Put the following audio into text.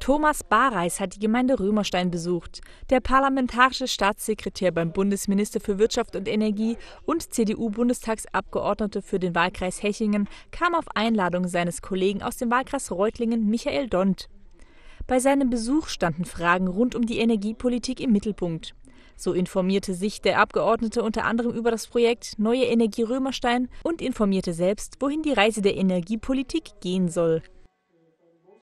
Thomas Bareis hat die Gemeinde Römerstein besucht. Der parlamentarische Staatssekretär beim Bundesminister für Wirtschaft und Energie und CDU-Bundestagsabgeordnete für den Wahlkreis Hechingen kam auf Einladung seines Kollegen aus dem Wahlkreis Reutlingen Michael Dont. Bei seinem Besuch standen Fragen rund um die Energiepolitik im Mittelpunkt. So informierte sich der Abgeordnete unter anderem über das Projekt Neue Energie Römerstein und informierte selbst, wohin die Reise der Energiepolitik gehen soll.